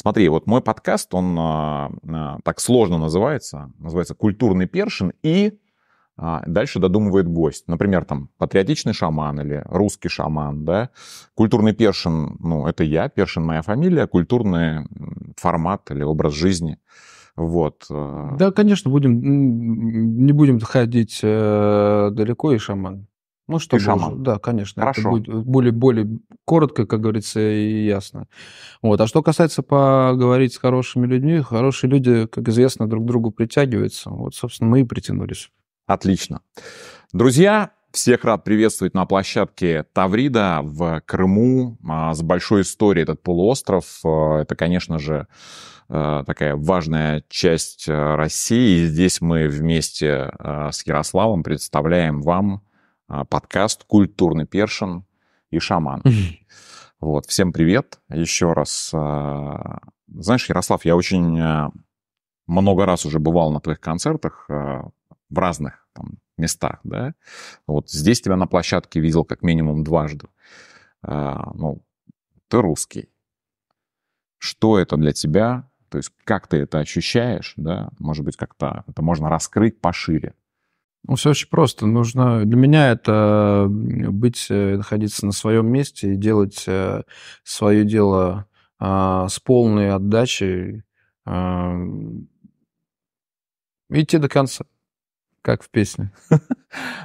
Смотри, вот мой подкаст, он а, а, так сложно называется, называется «Культурный першин», и а, дальше додумывает гость. Например, там «Патриотичный шаман» или «Русский шаман», да. «Культурный першин», ну, это я, першин моя фамилия, «Культурный формат» или «Образ жизни». Вот. Э. Да, конечно, будем, не будем ходить э, далеко и шаман. Ну что, Пижама. Боже, да, конечно. Хорошо. Это будет более, более коротко, как говорится, и ясно. Вот. А что касается поговорить с хорошими людьми, хорошие люди, как известно, друг к другу притягиваются. Вот, собственно, мы и притянулись. Отлично. Друзья, всех рад приветствовать на площадке Таврида в Крыму. А, с большой историей этот полуостров. А, это, конечно же, а, такая важная часть России. И здесь мы вместе с Ярославом представляем вам а, подкаст «Культурный першин и шаман». Вот, всем привет еще раз. А, знаешь, Ярослав, я очень а, много раз уже бывал на твоих концертах в разных там, местах, да. Вот здесь тебя на площадке видел как минимум дважды. Ну, ты русский. Что это для тебя? То есть как ты это ощущаешь, да? Может быть, как-то это можно раскрыть пошире. Ну, все очень просто. Нужно для меня это быть, э, находиться на своем месте и делать э, свое дело а, с полной отдачей, идти до конца, как в песне. Но,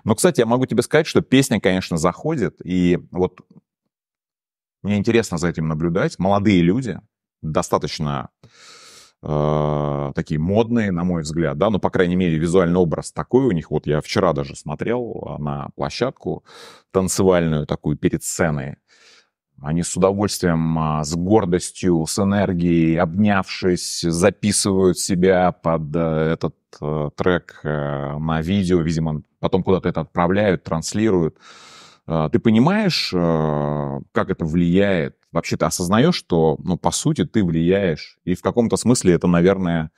ну, кстати, я могу тебе сказать, что песня, конечно, заходит, и вот мне интересно за этим наблюдать. Молодые люди, достаточно Э, такие модные, на мой взгляд, да, ну, по крайней мере, визуальный образ такой у них. Вот я вчера даже смотрел а, на площадку танцевальную такую перед сценой. Они с удовольствием, а, с гордостью, с энергией, обнявшись, записывают себя под э, этот э, трек на видео, видимо, потом куда-то это отправляют, транслируют. А, ты понимаешь, как это влияет вообще ты осознаешь, что, ну, по сути, ты влияешь. И в каком-то смысле это, наверное,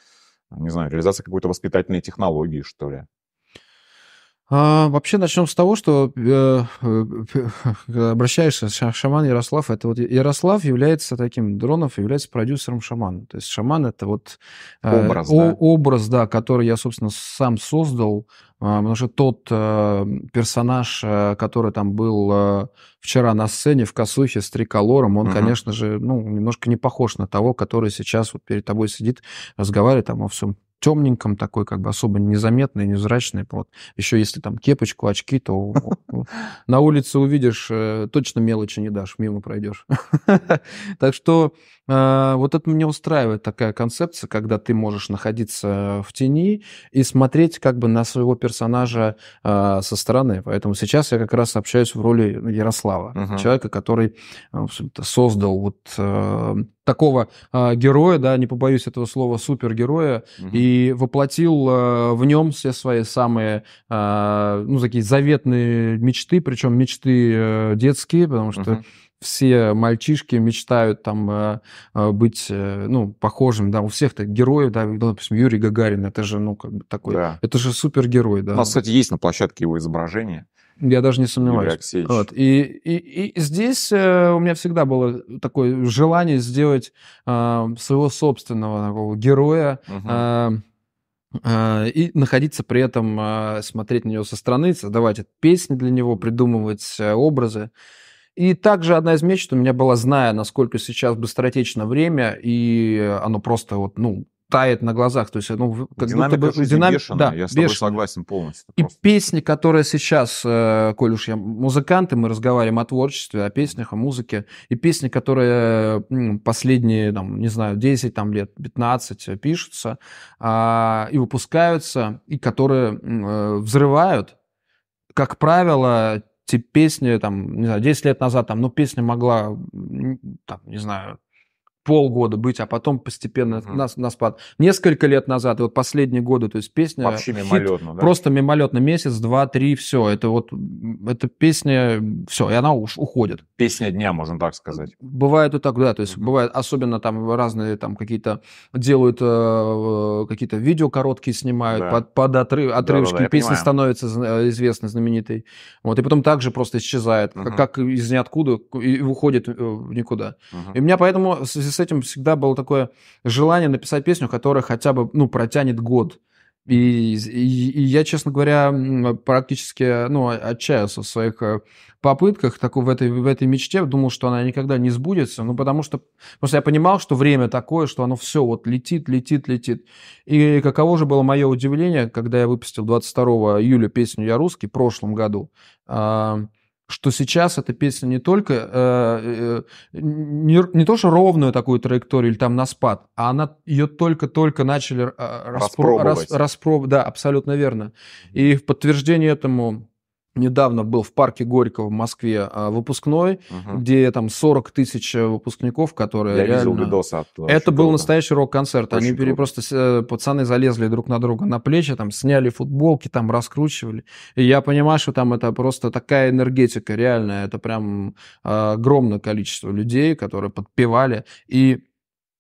не знаю, реализация какой-то воспитательной технологии, что ли. А, вообще начнем с того, что э, обращаешься, шаман Ярослав, это вот Ярослав является таким, Дронов является продюсером шамана. То есть шаман это вот э, образ, да. образ, да, который я, собственно, сам создал, а, Потому что тот э, персонаж, э, который там был э, вчера на сцене в косухе с триколором, он, угу. конечно же, ну, немножко не похож на того, который сейчас вот перед тобой сидит, разговаривает там о всем темненьком такой, как бы особо незаметный, незрачный. Вот. Еще если там кепочку, очки, то на улице увидишь, э, точно мелочи не дашь, мимо пройдешь. Так что э, вот это мне устраивает, такая концепция, когда ты можешь находиться в тени и смотреть как бы на своего персонажа э, со стороны. Поэтому сейчас я как раз общаюсь в роли Ярослава, человека, который создал вот такого э, героя, да, не побоюсь этого слова, супергероя, угу. и воплотил э, в нем все свои самые, э, ну, такие заветные мечты, причем мечты э, детские, потому что угу все мальчишки мечтают там быть, э, ну, похожим, да, у всех то героев, да, ну, допустим, Юрий Гагарин, это же, ну, как бы такой, да. это же супергерой, да. У нас, кстати, есть на площадке его изображение. Я даже не сомневаюсь. Вот. И, и, и здесь э, у меня всегда было такое желание сделать э, своего собственного такого героя. Угу. Э, и находиться при этом, э, смотреть на него со стороны, создавать песни для него, придумывать э, образы. И также одна из мечт у меня была, зная, насколько сейчас быстротечно время, и оно просто вот, ну, тает на глазах. То есть, ну, как Динамика будто бы... Динам... бешеная, да, я с тобой согласен полностью. И просто. песни, которые сейчас, э, коль уж я музыкант, и мы разговариваем о творчестве, о песнях, о музыке, и песни, которые э, последние, там, не знаю, 10 там, лет, 15 э, пишутся а, и выпускаются, и которые взрывают, как правило, те песни, там, не знаю, 10 лет назад, там, ну, песня могла, там, не знаю, полгода быть, а потом постепенно угу. на, на спад. Несколько лет назад, и вот последние годы, то есть песня... Вообще хит, мимолетно, да? Просто мимолетно, месяц, два, три, все. Это вот, эта песня, все, и она уж уходит. Песня дня, можно так сказать. Бывает и так, да, то есть угу. бывает, особенно там разные там какие-то делают, э, э какие-то видео короткие снимают, да. под, под отрыв, отрывочки, да, да, да, песня становится э, известной, знаменитой. Вот, и потом также просто исчезает, угу. как, как из ниоткуда, и уходит э, в никуда. Угу. И у меня поэтому в связи с этим всегда было такое желание написать песню, которая хотя бы, ну, протянет год. И, и, и я, честно говоря, практически ну, отчаялся в своих э, попытках, такой, в, этой, в этой мечте, думал, что она никогда не сбудется, ну, потому что просто я понимал, что время такое, что оно все вот летит, летит, летит. И каково же было мое удивление, когда я выпустил 22 июля песню «Я русский» в прошлом году, а, что сейчас эта песня не только э, э, не, не то что ровную такую траекторию или там на спад, а она ее только-только начали э, распро, распробовать. Рас, распро, да, абсолютно верно. И в подтверждение этому Недавно был в парке Горького в Москве а, выпускной, угу. где там 40 тысяч э, выпускников, которые Я реально... видел видосы оттуда. Это был круто. настоящий рок-концерт. Очень Они круто. просто... Э, пацаны залезли друг на друга на плечи, там сняли футболки, там раскручивали. И я понимаю, что там это просто такая энергетика реальная. Это прям а, огромное количество людей, которые подпевали. И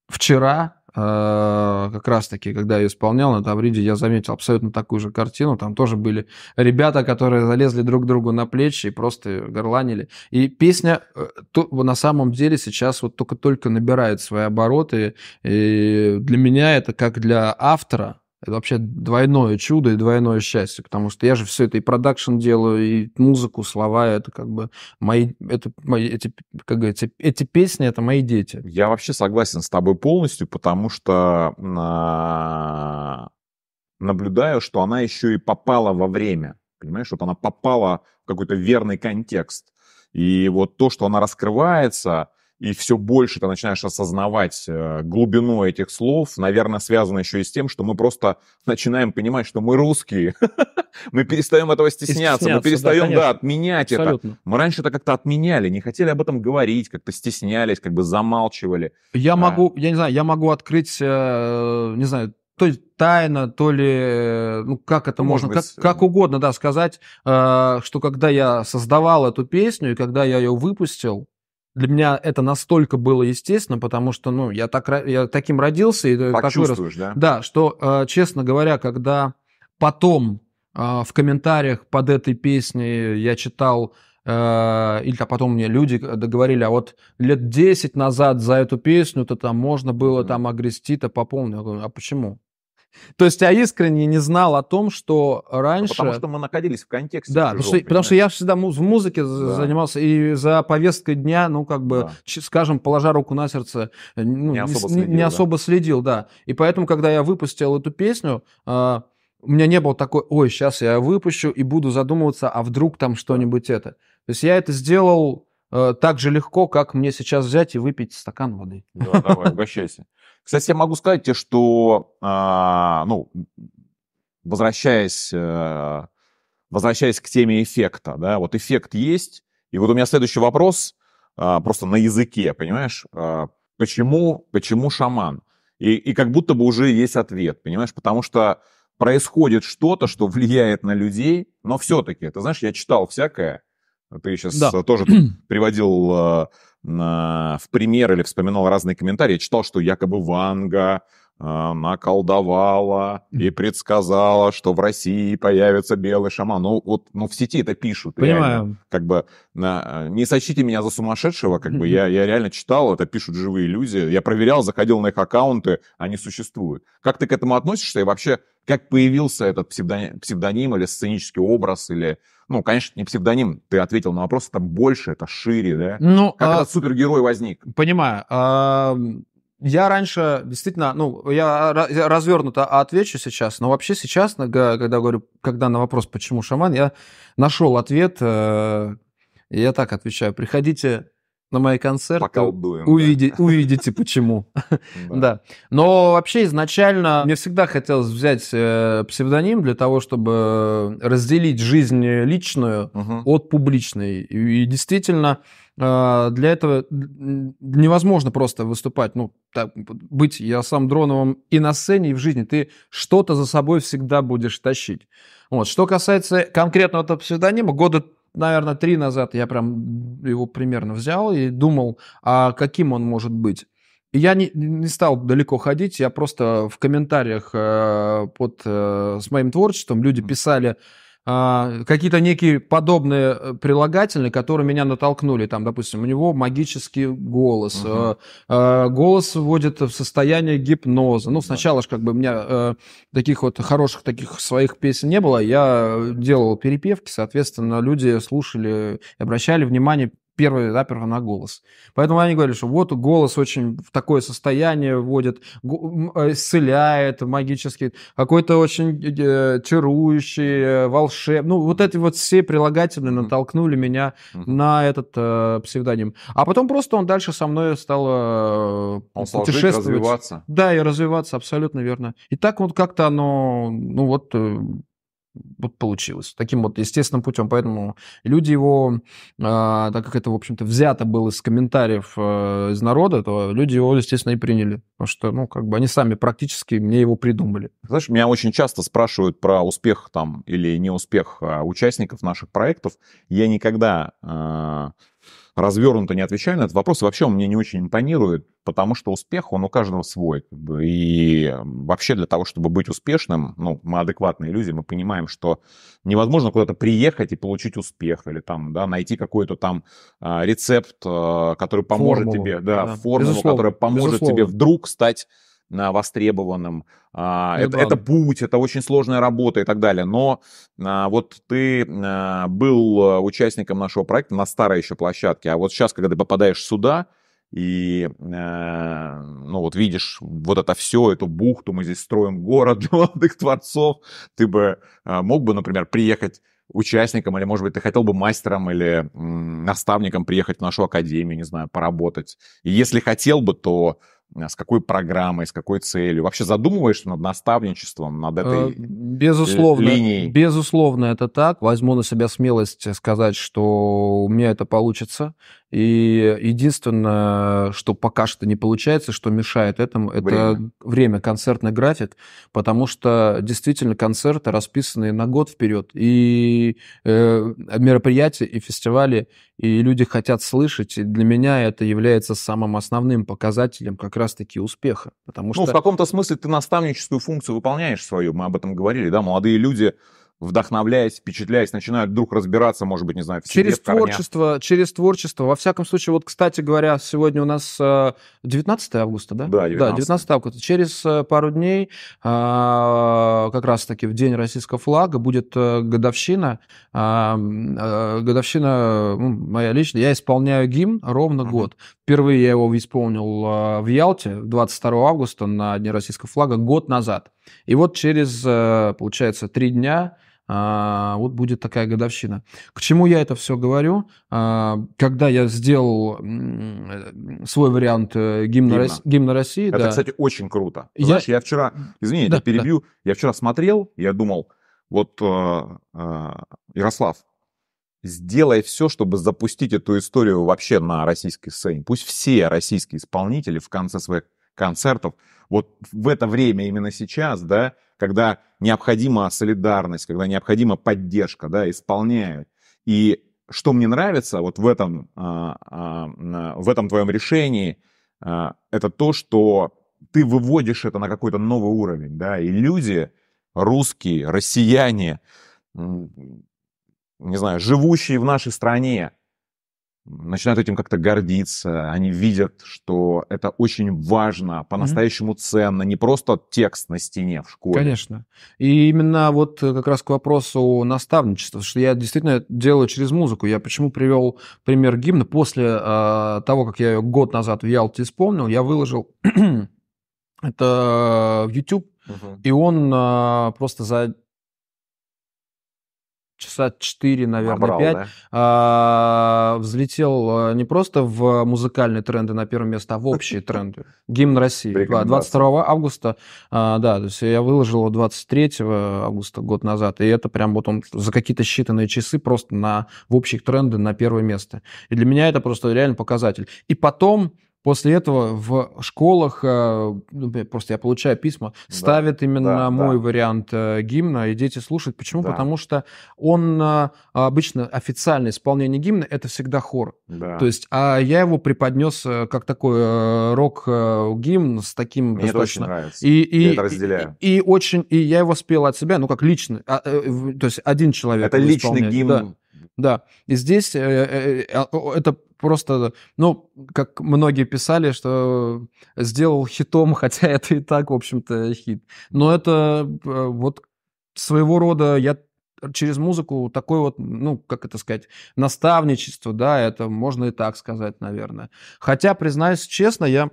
вчера Э, как раз-таки, когда я исполнял на Тавриде, я заметил абсолютно такую же картину. Там тоже были ребята, которые залезли друг другу на плечи и просто горланили. И песня э, на самом деле сейчас вот только-только набирает свои обороты. И для меня это как для автора, это вообще двойное чудо и двойное счастье, потому что я же все это и продакшн делаю, и музыку, слова, это как бы мои, это мои, эти, как говорится, эти песни, это мои дети. Я вообще согласен с тобой полностью, потому что а, наблюдаю, что она еще и попала во время, понимаешь, вот она попала в какой-то верный контекст. И вот то, что она раскрывается, и все больше ты начинаешь осознавать э, глубину этих слов, наверное, связано еще и с тем, что мы просто начинаем понимать, что мы русские. Мы перестаем этого стесняться, мы перестаем, да, отменять это. Мы раньше это как-то отменяли, не хотели об этом говорить, как-то стеснялись, как бы замалчивали. Я а. могу, я не знаю, я могу открыть, э, не знаю, то ли тайна, то ли, э, ну, как это ну, можно, как, угодно, да, сказать, что когда я создавал эту песню и когда я ее выпустил, для меня это настолько было естественно, потому что, ну, я, так, я таким родился. И так, э, так чувствуешь, вырос. да? Да, что, э, честно говоря, когда потом э, в комментариях под этой песней я читал или а потом мне люди договорили, а вот лет 10 назад за эту песню-то там можно было там огрести-то по полной. Я говорю, а почему? То есть я искренне не знал о том, что ну, раньше... Потому что мы находились в контексте. Да, чужом, потому, что, потому что я всегда в музыке да. занимался, и за повесткой дня, ну, как бы, да. скажем, положа руку на сердце, ну, не, особо следил, не, не да. особо следил, да. И поэтому, когда я выпустил эту песню, а, у меня не было такой, ой, сейчас я выпущу и буду задумываться, а вдруг там что-нибудь это. То есть я это сделал э, так же легко, как мне сейчас взять и выпить стакан воды. Да, давай, угощайся. Кстати, я могу сказать, что, а, ну, возвращаясь, э, возвращаясь к теме эффекта, да, вот эффект есть, и вот у меня следующий вопрос а, просто на языке, понимаешь, а, почему, почему шаман? И, и как будто бы уже есть ответ, понимаешь, потому что происходит что-то, что влияет на людей, но все-таки, ты знаешь, я читал всякое, а ты сейчас да. Э, тоже приводил э, в пример или вспоминал разные комментарии. Я читал, что якобы Ванга наколдовала и предсказала, что в России появится белый шаман. Ну, вот, ну, в сети это пишут. Понимаю. Реально. Как бы, на, э, не сочтите меня за сумасшедшего, как бы, я, я реально читал, это пишут живые люди. Я проверял, заходил на их аккаунты, они существуют. Как ты к этому относишься и вообще, как появился этот псевдоним, псевдоним или сценический образ, или, ну, конечно, не псевдоним, ты ответил на вопрос, это больше, это шире, да? Ну, как а... этот супергерой возник? Понимаю. А я раньше действительно, ну, я развернуто отвечу сейчас, но вообще сейчас, когда говорю, когда на вопрос, почему шаман, я нашел ответ, э, я так отвечаю, приходите на мои концерты. Поколдуем. Увиди, да. Увидите почему. Да. Но вообще изначально мне всегда хотелось взять э, псевдоним для того, чтобы разделить жизнь личную от публичной. И действительно, э, для этого невозможно просто выступать, ну, быть я сам Дроновым и на сцене, и в жизни. Ты что-то за собой всегда будешь тащить. Вот. Что касается конкретно этого псевдонима, года наверное, три назад я прям его примерно взял и думал, а каким он может быть. И я не, не стал далеко ходить, я просто в комментариях э, под, э, с моим творчеством люди писали, а, какие-то некие подобные э, прилагательные, которые меня натолкнули. Там, допустим, у него магический голос. Угу. Голос вводит в состояние гипноза. Ну, сначала же как бы у меня таких вот хороших таких своих песен не было. Я делал перепевки, соответственно, люди слушали, обращали внимание, первый да, первый на голос. Поэтому они говорили, что вот голос очень в такое состояние вводит, э, исцеляет магически, какой-то очень э, чарующий, э, волшебный. Ну, вот эти вот все прилагательные натолкнули меня mm-hmm. на этот э, псевдоним. А потом просто он дальше со мной стал э, он путешествовать. жить, развиваться. Да, и развиваться, абсолютно верно. И так вот как-то оно, ну вот... Э, вот получилось. Таким вот естественным путем. Поэтому люди его, э, так как это, в общем-то, взято было из комментариев э, из народа, то люди его, естественно, и приняли. Потому что, ну, как бы они сами практически мне его придумали. Знаешь, меня очень часто спрашивают про успех там или неуспех а, участников наших проектов. Я никогда... Э развернуто не отвечаю на этот вопрос. вообще он мне не очень импонирует, потому что успех, он у каждого свой. И вообще для того, чтобы быть успешным, ну, мы адекватные люди, мы понимаем, что невозможно куда-то приехать и получить успех или там, да, найти какой-то там а, рецепт, а, который поможет формулу, тебе, да, да. формулу, безусловно, которая поможет безусловно. тебе вдруг стать востребованным. А, ну, это, да. это путь, это очень сложная работа и так далее. Но а, вот ты а, был участником нашего проекта на старой еще площадке, а вот сейчас, когда ты попадаешь сюда, и, э, ну, вот видишь вот это все, эту бухту, мы здесь строим город для молодых творцов. Ты бы э, мог бы, например, приехать участником, или, может быть, ты хотел бы мастером или м, наставником приехать в нашу академию, не знаю, поработать. И если хотел бы, то а, с какой программой, с какой целью? Вообще задумываешься над наставничеством, над этой э, безусловно, линией? Безусловно, это так. Возьму на себя смелость сказать, что у меня это получится. И единственное, что пока что не получается, что мешает этому, это время, время концертный график, потому что действительно концерты расписаны на год вперед. И э, мероприятия, и фестивали, и люди хотят слышать. И для меня это является самым основным показателем как раз-таки успеха. Потому ну, что... в каком-то смысле ты наставническую функцию выполняешь свою, мы об этом говорили, да, молодые люди вдохновляясь, впечатляясь, начинают вдруг разбираться, может быть, не знаю, в Через в корнях. творчество, через творчество. Во всяком случае, вот, кстати говоря, сегодня у нас 19 э, августа, да? Да, 19, да, 19 августа. Через э, пару дней, э, как раз-таки в день российского флага, будет годовщина. Годовщина ну, моя личная. Я исполняю гимн ровно uh-huh. год. Впервые я его исполнил в Ялте 22 августа на День российского флага год назад. И вот через, получается, три дня а, вот будет такая годовщина. К чему я это все говорю? А, когда я сделал э, свой вариант э, гимна, Рос... гимна России... Это, да. кстати, очень круто. Знаешь, я вчера... Извини, да, перебью. Да. Я вчера смотрел, я думал, вот, э, Ярослав, сделай все, чтобы запустить эту историю вообще на российской сцене. Пусть все российские исполнители в конце своих концертов вот в это время, именно сейчас, да, когда необходима солидарность, когда необходима поддержка, да, исполняют. И что мне нравится вот в этом, а, а, в этом твоем решении, а, это то, что ты выводишь это на какой-то новый уровень, да, и люди, русские, россияне, не знаю, живущие в нашей стране, начинают этим как-то гордиться, они видят, что это очень важно, по-настоящему mm-hmm. ценно, не просто текст на стене в школе. Конечно. И именно вот э, как раз к вопросу наставничества, что я действительно делаю через музыку. Я почему привел пример гимна? После э, того, как я ее год назад в Ялте исполнил, я выложил это в YouTube, mm-hmm. и он э, просто за часа 4, наверное, Набрал, 5. Да? А, взлетел а, не просто в музыкальные тренды на первое место, а в общие тренды. Гимн России. 22 августа, а, да, то есть я выложил его 23 августа год назад, и это прям вот он за какие-то считанные часы просто на, в общих тренды на первое место. И для меня это просто реально показатель. И потом После этого в школах, э, ну, просто я получаю письма, да, ставят именно да, мой да. вариант э, гимна, и дети слушают. Почему? Да. Потому что он э, обычно официальное исполнение гимна это всегда хор. Да. То есть, а я его преподнес как такой рок-гимн с таким Мне достаточно. Это очень нравится. И, и, я это разделяю. И, и очень, и я его спел от себя, ну как лично, а, то есть один человек. Это личный исполняет. гимн. Да. Да, и здесь это просто, ну, как многие писали, что э, сделал хитом, хотя это и так, в общем-то, хит. Но это э, вот своего рода, я через музыку такой вот, ну, как это сказать, наставничество, да, это можно и так сказать, наверное. Хотя, признаюсь честно, я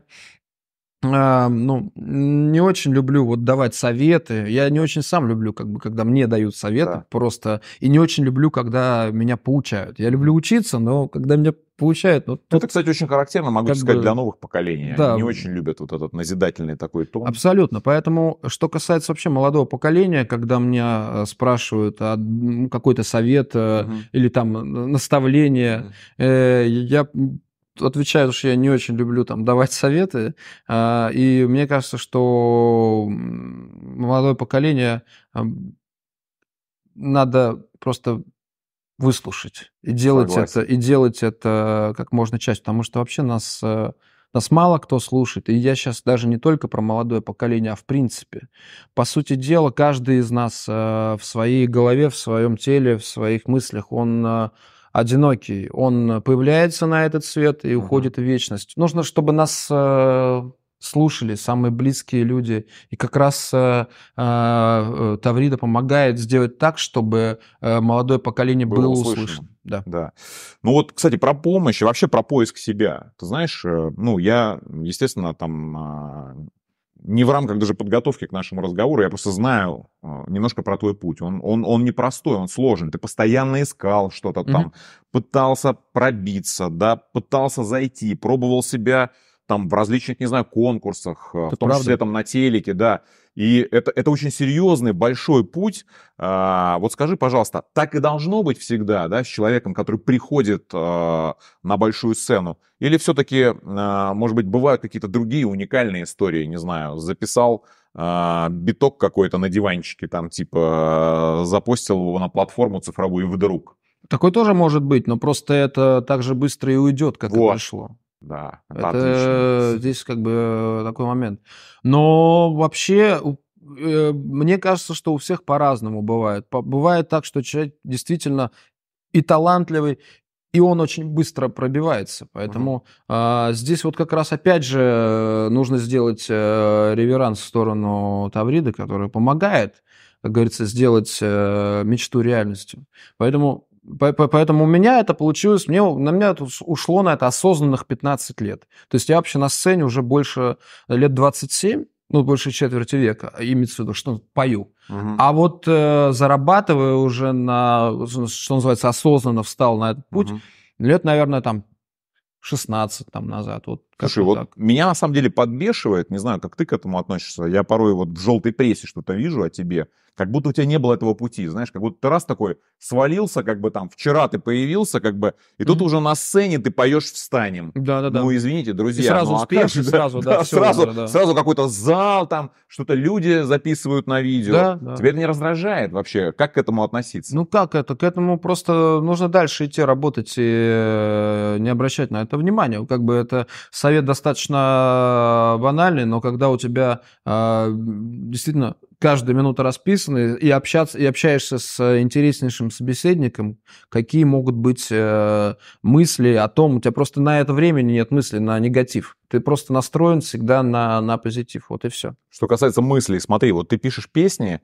а, ну, не очень люблю вот давать советы. Я не очень сам люблю, как бы, когда мне дают советы да. просто. И не очень люблю, когда меня поучают. Я люблю учиться, но когда меня поучают... Ну, Это, кстати, очень характерно, могу сказать, бы... для новых поколений. Да. Они не очень любят вот этот назидательный такой тон. Абсолютно. Поэтому, что касается вообще молодого поколения, когда меня э, спрашивают а, какой-то совет угу. или там э, наставление, угу. э, я отвечаю, что я не очень люблю там давать советы, а, и мне кажется, что молодое поколение надо просто выслушать и делать Согласен. это и делать это как можно чаще, потому что вообще нас э, нас мало кто слушает, и я сейчас даже не только про молодое поколение, а в принципе. По сути дела, каждый из нас э, в своей голове, в своем теле, в своих мыслях, он э, одинокий, он появляется на этот свет и уходит в вечность. Нужно, чтобы нас э, слушали самые близкие люди. И как раз э, э, э, Таврида помогает сделать так, чтобы э, молодое поколение было, было услышано. услышано. Да. да. Ну вот, кстати, про помощь и вообще про поиск себя. Ты знаешь, э, ну я, естественно, там а, не в рамках даже подготовки к нашему разговору, я просто знаю э, немножко про твой путь. Он, он, он непростой, он сложен. Ты постоянно искал что-то mm-hmm. там, пытался пробиться, да, пытался зайти, пробовал себя там в различных, не знаю, конкурсах, э, Это в том правда. числе там на телеке, да. И это, это очень серьезный, большой путь. А, вот скажи, пожалуйста, так и должно быть всегда, да, с человеком, который приходит а, на большую сцену? Или все-таки, а, может быть, бывают какие-то другие уникальные истории, не знаю, записал а, биток какой-то на диванчике, там, типа, а, запостил его на платформу цифровую вдруг? Такое тоже может быть, но просто это так же быстро и уйдет, как вот. и пришло. Да, это, это здесь как бы э, такой момент. Но вообще э, мне кажется, что у всех по-разному бывает. Бывает так, что человек действительно и талантливый, и он очень быстро пробивается. Поэтому угу. а, здесь вот как раз опять же нужно сделать э, реверанс в сторону Таврида, который помогает, как говорится, сделать мечту реальностью. Поэтому Поэтому у меня это получилось, мне, на меня тут ушло на это осознанных 15 лет. То есть я вообще на сцене уже больше э, лет 27, ну, больше четверти века, э, имеется в виду, что пою. Угу. А вот э, зарабатывая уже на, что называется, осознанно встал на этот путь, угу. лет, наверное, там 16 там, назад, вот Слушай, вот так. меня на самом деле подбешивает, не знаю, как ты к этому относишься, я порой вот в желтой прессе что-то вижу о тебе, как будто у тебя не было этого пути, знаешь, как будто ты раз такой свалился, как бы там, вчера ты появился, как бы, и тут mm-hmm. уже на сцене ты поешь «Встанем». Да-да-да. Ну, извините, друзья. И сразу ну, успех, а как, сразу, да, да, все сразу, уже, да. сразу какой-то зал там, что-то люди записывают на видео. Да, да. Тебя не раздражает вообще? Как к этому относиться? Ну, как это? К этому просто нужно дальше идти работать и э, не обращать на это внимания. Как бы это совет совет достаточно а, банальный, но когда у тебя э, действительно каждая минута расписана, и, общаться, и общаешься с интереснейшим собеседником, какие могут быть э, мысли о том, у тебя просто на это времени нет мысли на негатив. Ты просто настроен всегда на, на позитив, вот и все. Что касается мыслей, смотри, вот ты пишешь песни,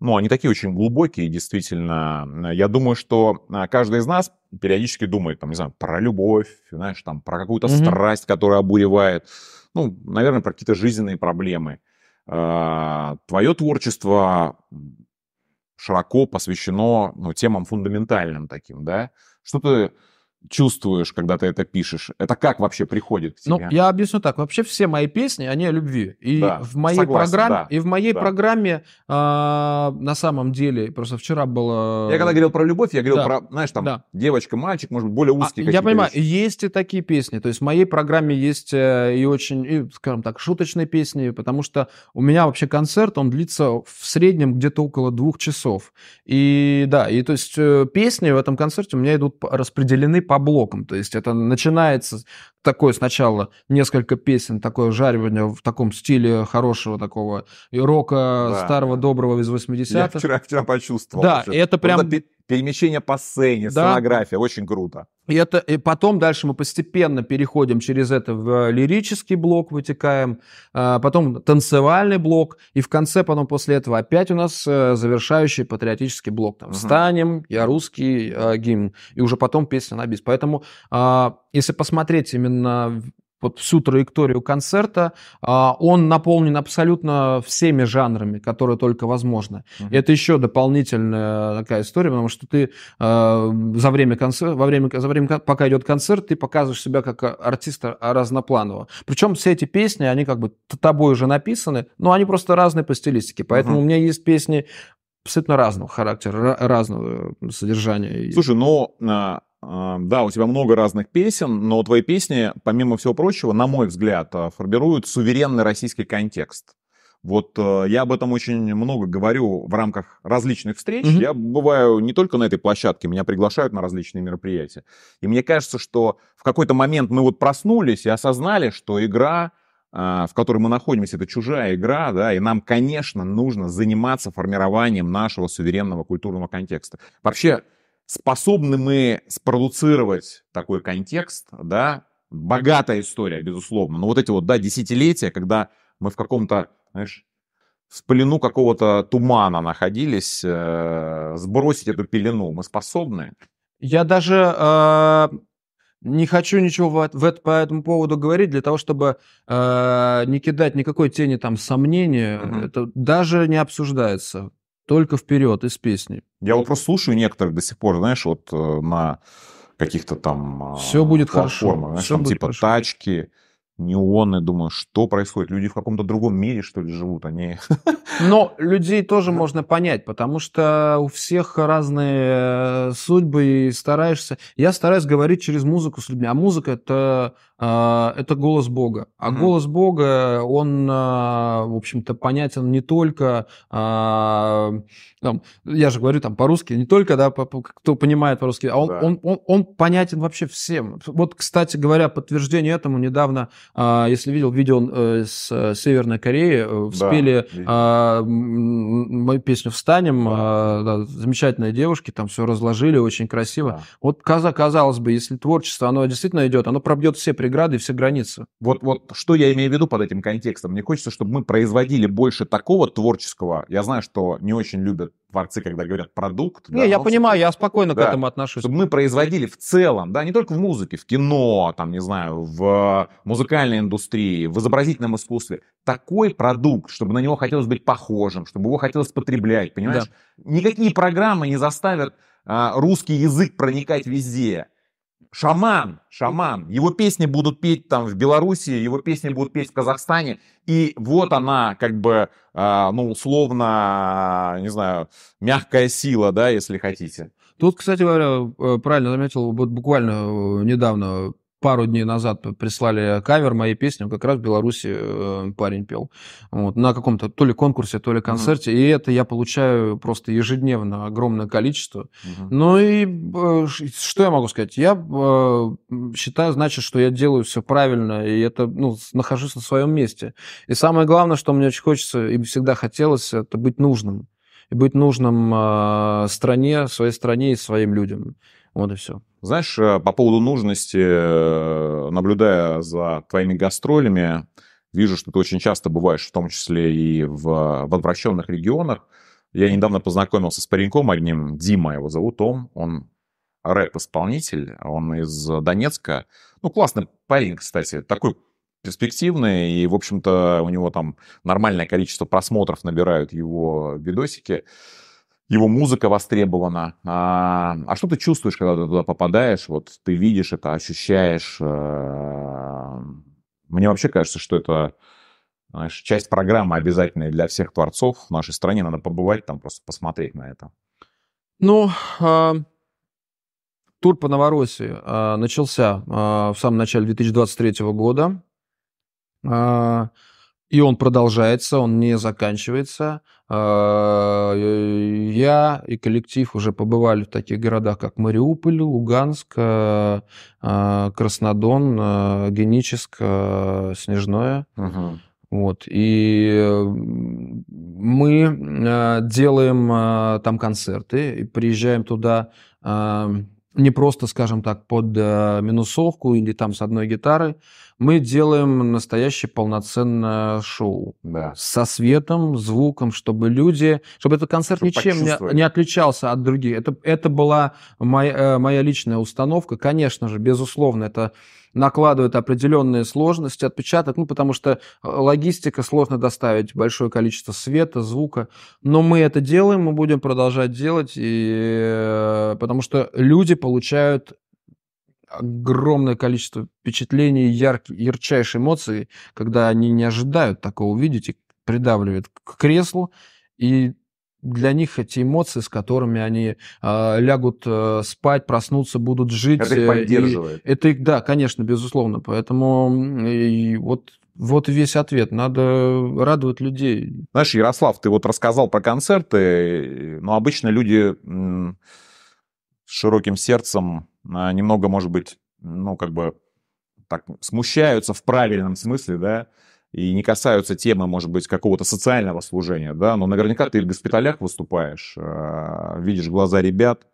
ну, они такие очень глубокие, действительно. Э, я думаю, что э, каждый из нас периодически думает, там, не знаю, про любовь, знаешь, там, про какую-то mm-hmm. страсть, которая обуревает. Ну, наверное, про какие-то жизненные проблемы. Э, Твое творчество широко посвящено ну, темам фундаментальным таким, да? Что ты чувствуешь, когда ты это пишешь? Это как вообще приходит к ну, тебе? Ну, я объясню так. Вообще все мои песни, они о любви. И да, в моей согласен, программе, да, и в моей да. программе э, на самом деле просто вчера было. Я когда говорил про любовь, я говорил да, про, знаешь, там да. девочка, мальчик, может быть, более узкие. А, я понимаю, вещи. есть и такие песни. То есть в моей программе есть э, и очень, и, скажем так, шуточные песни, потому что у меня вообще концерт, он длится в среднем где-то около двух часов. И да, и то есть э, песни в этом концерте у меня идут распределены по блокам. То есть это начинается такое сначала несколько песен, такое жаривание в таком стиле хорошего такого рока да. старого доброго из 80-х. Я вчера, вчера почувствовал. Да, это, это прям перемещение по сцене, да. сценография, очень круто. И это и потом дальше мы постепенно переходим через это в э, лирический блок, вытекаем, а, потом танцевальный блок, и в конце потом после этого опять у нас э, завершающий патриотический блок. Там, Встанем, я русский, э, гимн, и уже потом песня на бис. Поэтому а, если посмотреть именно вот всю траекторию концерта. А, он наполнен абсолютно всеми жанрами, которые только возможно. Uh-huh. это еще дополнительная такая история, потому что ты а, за время концерта, во время, за время, пока идет концерт, ты показываешь себя как артиста разнопланового. Причем все эти песни, они как бы тобой уже написаны, но они просто разные по стилистике. Поэтому uh-huh. у меня есть песни абсолютно разного характера, разного содержания. Слушай, но а, а, да, у тебя много разных песен, но твои песни, помимо всего прочего, на мой взгляд, а, формируют суверенный российский контекст. Вот э, я об этом очень много говорю в рамках различных встреч. Mm-hmm. Я бываю не только на этой площадке, меня приглашают на различные мероприятия. И мне кажется, что в какой-то момент мы вот проснулись и осознали, что игра а, в которой мы находимся, это чужая игра, да, и нам, конечно, нужно заниматься формированием нашего суверенного культурного контекста. Вообще, Способны мы спродуцировать такой контекст, да, богатая история, безусловно, но вот эти вот, да, десятилетия, когда мы в каком-то, знаешь, в плену какого-то тумана находились, э, сбросить эту пелену мы способны? Я даже э, не хочу ничего в, в, по этому поводу говорить, для того, чтобы э, не кидать никакой тени там сомнения, mm-hmm. это даже не обсуждается. Только вперед из песни. Я вот просто слушаю некоторых до сих пор, знаешь, вот э, на каких-то там... Все а, будет хорошо. Знаешь, Все там будет типа хорошо. тачки, неоны, думаю, что происходит? Люди в каком-то другом мире, что ли, живут? Они... Но людей тоже можно понять, потому что у всех разные э, судьбы, и стараешься... Я стараюсь говорить через музыку с людьми, а музыка — это, э, это голос Бога. А голос Бога, он, э, в общем-то, понятен не только... Там, я же говорю там по-русски, не только, да, кто понимает по-русски, а он, да. он, он, он понятен вообще всем. Вот, кстати говоря, подтверждение этому недавно а Если видел видео э, с э, Северной Кореи, спели э, да, а, мою песню «Встанем». Да. А, да, замечательные девушки, там все разложили очень красиво. Да. Вот, казалось бы, если творчество, оно действительно идет, оно пробьет все преграды все границы. Вот, вот что я имею в виду под этим контекстом? Мне хочется, чтобы мы производили больше такого творческого. Я знаю, что не очень любят творцы, когда говорят продукт. Не, да, я понимаю, я спокойно да, к этому отношусь. Чтобы мы производили в целом, да, не только в музыке, в кино, там, не знаю, в музыкальной индустрии, в изобразительном искусстве, такой продукт, чтобы на него хотелось быть похожим, чтобы его хотелось потреблять, понимаешь? Да. Никакие программы не заставят а, русский язык проникать везде шаман, шаман. Его песни будут петь там в Беларуси, его песни будут петь в Казахстане. И вот она как бы, э, ну, условно, не знаю, мягкая сила, да, если хотите. Тут, кстати говоря, э, правильно заметил, вот буквально э, недавно пару дней назад прислали кавер моей песни, как раз в Беларуси э, парень пел. Вот, на каком-то то ли конкурсе, то ли концерте. Mm-hmm. И это я получаю просто ежедневно огромное количество. Mm-hmm. Ну и э, что я могу сказать? Я э, считаю, значит, что я делаю все правильно, и это, ну, нахожусь на своем месте. И самое главное, что мне очень хочется и всегда хотелось, это быть нужным. И быть нужным стране, своей стране и своим людям. Вот и все. Знаешь, э, по поводу нужности, э, наблюдая за твоими гастролями, вижу, что ты очень часто бываешь, в том числе и в, э, в отвращенных регионах. Я недавно познакомился с пареньком одним, Дима его зовут, он, он рэп-исполнитель, он из Донецка. Ну, классный парень, кстати, такой перспективный, и, в общем-то, у него там нормальное количество просмотров набирают его видосики его музыка востребована. А, а что ты чувствуешь, когда ты туда попадаешь? Вот ты видишь это, ощущаешь. Э, мне вообще кажется, что это знаешь, часть программы обязательная для всех творцов в нашей стране. Надо побывать там, просто посмотреть на это. Ну, а, тур по Новороссии а, начался а, в самом начале 2023 года. А, и он продолжается, он не заканчивается. А, э, я и коллектив уже побывали в таких городах, как Мариуполь, Луганск, э, э, Краснодон, Геническ, Снежное. Вот. И мы делаем там концерты, приезжаем туда не просто, скажем так, под минусовку или там с одной гитарой, мы делаем настоящее полноценное шоу. Да. Со светом, звуком, чтобы люди... Чтобы этот концерт чтобы ничем не, не отличался от других. Это, это была моя, э, моя личная установка. Конечно же, безусловно, это накладывает определенные сложности, отпечаток, ну, потому что э, логистика сложно доставить большое количество света, звука. Но мы это делаем, мы будем продолжать делать, и, э, потому что люди получают огромное количество впечатлений, яркие, ярчайшие эмоции, когда они не ожидают такого увидеть и придавливают к креслу. И для них эти эмоции, с которыми они э, лягут э, спать, проснутся, будут жить. Это их э, поддерживает. И, это их, да, конечно, безусловно. Поэтому и вот вот весь ответ. Надо радовать людей. Знаешь, Ярослав, ты вот рассказал про концерты, но обычно люди с широким сердцем а, немного, может быть, ну, как бы так смущаются в правильном смысле, да, и не касаются темы, может быть, какого-то социального служения, да, но наверняка ты в госпиталях выступаешь, а, видишь глаза ребят,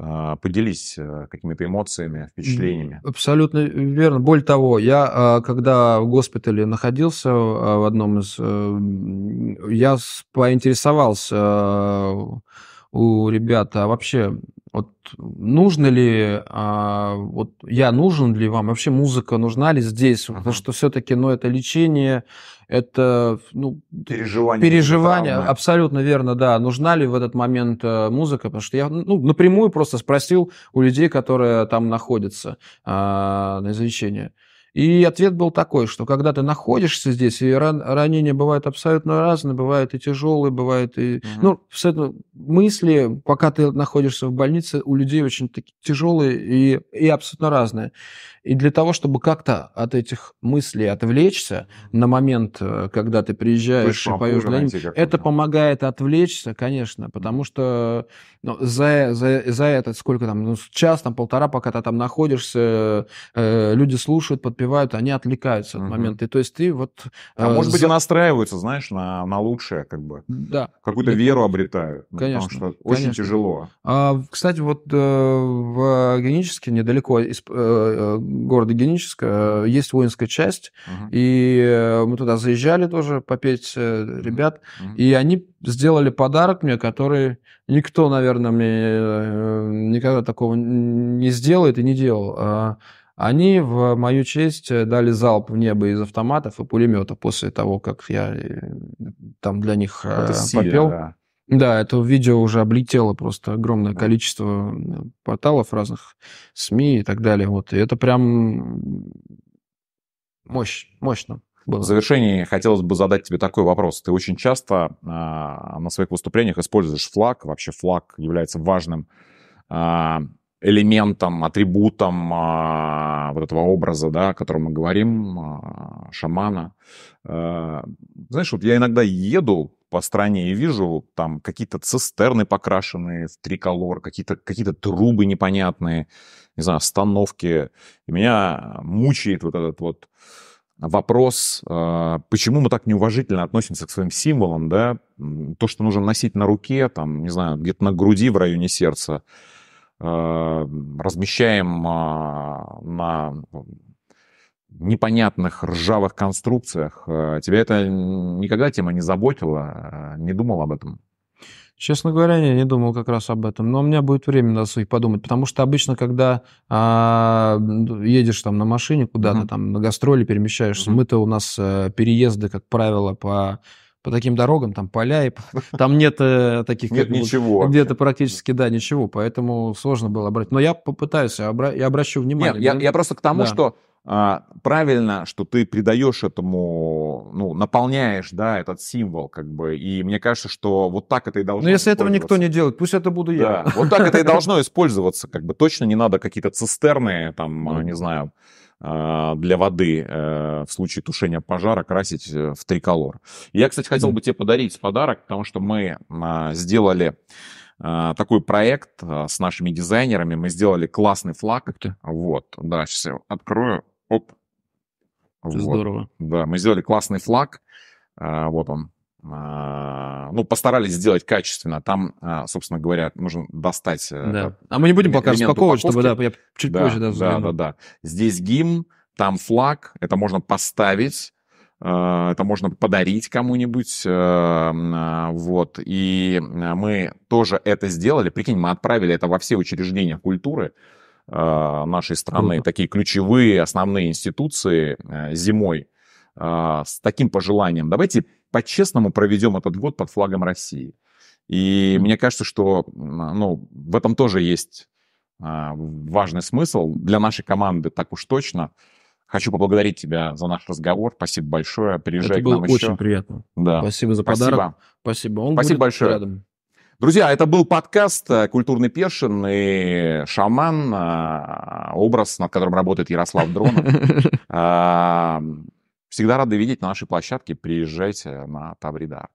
а, Поделись э, какими-то эмоциями, впечатлениями. Абсолютно верно. Более того, я, когда в госпитале находился в одном из... Э, я поинтересовался у ребят, а вообще вот нужно ли, а, вот я нужен ли вам, вообще музыка нужна ли здесь? Потому что все-таки, ну, это лечение, это ну, переживание. Переживание, абсолютно верно, да. Нужна ли в этот момент э, музыка? Потому что я ну, напрямую просто спросил у людей, которые там находятся а, на излечении. И ответ был такой, что когда ты находишься здесь, и ран, ранения бывают абсолютно разные, бывают и тяжелые, бывают и... Угу. Ну, с этого, мысли, пока ты находишься в больнице, у людей очень такие тяжелые и, и абсолютно разные. И для того, чтобы как-то от этих мыслей отвлечься на момент, э, когда ты приезжаешь и поешь для них, это помогает отвлечься, конечно, потому что ну, за, за, за этот сколько там, ну, час, там, полтора, пока ты там находишься, э, люди слушают, подпевают, успевают, они отвлекаются от угу. момента. И, то есть ты вот... А э, может быть, и настраиваются, знаешь, на, на лучшее, как бы. Да. Какую-то Нет, веру ну, обретают. Ну, конечно. Потому что конечно. очень тяжело. А, кстати, вот э, в Геническе, недалеко из э, э города Геническа, э, есть воинская часть. Угу. И э, мы туда заезжали тоже попеть ребят. Угу. И они сделали подарок мне, который никто, наверное, мне никогда такого не сделает и не делал. А, они в мою честь э, дали залп в небо из автоматов и пулемета после того, как я э, там для них э, это попел. Да. да, это видео уже облетело просто огромное да. количество порталов разных СМИ и так далее. Вот. И это прям мощь, мощно было. В завершении хотелось бы задать тебе такой вопрос. Ты очень часто э, на своих выступлениях используешь флаг. Вообще флаг является важным а, элементом, атрибутом а, вот этого образа, да, о котором мы говорим, а, шамана. А, знаешь, вот я иногда еду по стране и вижу там какие-то цистерны покрашенные в триколор, какие-то какие трубы непонятные, не знаю, остановки. И меня мучает вот этот вот вопрос, э, почему мы так неуважительно относимся к своим символам, да, то, что нужно носить на руке, там, не знаю, где-то на груди в районе сердца. Э, размещаем а, на непонятных ржавых конструкциях. Э, тебя это никогда тема не заботила? Э, не думал об этом? Честно говоря, я не думал как раз об этом, но у меня будет время на своих подумать, потому что обычно, когда а, едешь там на машине куда-то, mm-hmm. там на гастроли перемещаешься, mm-hmm. мы-то у нас а, переезды, как правило, по по таким дорогам, там поля, и, там нет э, таких... Нет ничего. где-то практически, да, ничего, поэтому сложно было обратить. Но я попытаюсь, я, обра- я обращу внимание. Нет, я, я просто к тому, да. что а, правильно, что ты придаешь этому, ну, наполняешь, да, этот символ, как бы, и мне кажется, что вот так это и должно Но если этого никто не делает, пусть это буду я. Да, вот так это и должно использоваться, как бы, точно не надо какие-то цистерны, там, не знаю, а, для воды э, в случае тушения пожара красить э, в триколор. Я, кстати, хотел бы тебе подарить подарок, потому что мы а, сделали а, такой проект с нашими дизайнерами. Мы сделали классный флаг. Вот, да, сейчас я открою. Оп. Вот. Здорово. Да, мы сделали классный флаг. Вот он. А, ну, постарались сделать качественно. Там, а, собственно говоря, нужно достать... Э, да. А мы не будем пока распаковывать, чтобы, да, я чуть да, позже, да, Да, да, да. Здесь гимн, там флаг, это можно поставить, а, это можно подарить кому-нибудь, э, вот. И мы тоже это сделали. Прикинь, мы отправили это во все учреждения культуры нашей страны, Круто. такие ключевые, основные институции э, зимой с таким пожеланием. Давайте по-честному проведем этот год под флагом России. И mm-hmm. мне кажется, что ну, в этом тоже есть а, важный смысл для нашей команды, так уж точно. Хочу поблагодарить тебя за наш разговор. Спасибо большое. Приезжай Это было нам очень еще. приятно. Да. Спасибо за подарок. Спасибо. Он Спасибо большое. Рядом. Друзья, это был подкаст э, «Культурный першин» и «Шаман», э, образ, над которым работает Ярослав Дронов. Всегда рады видеть на нашей площадке. Приезжайте на Табридар.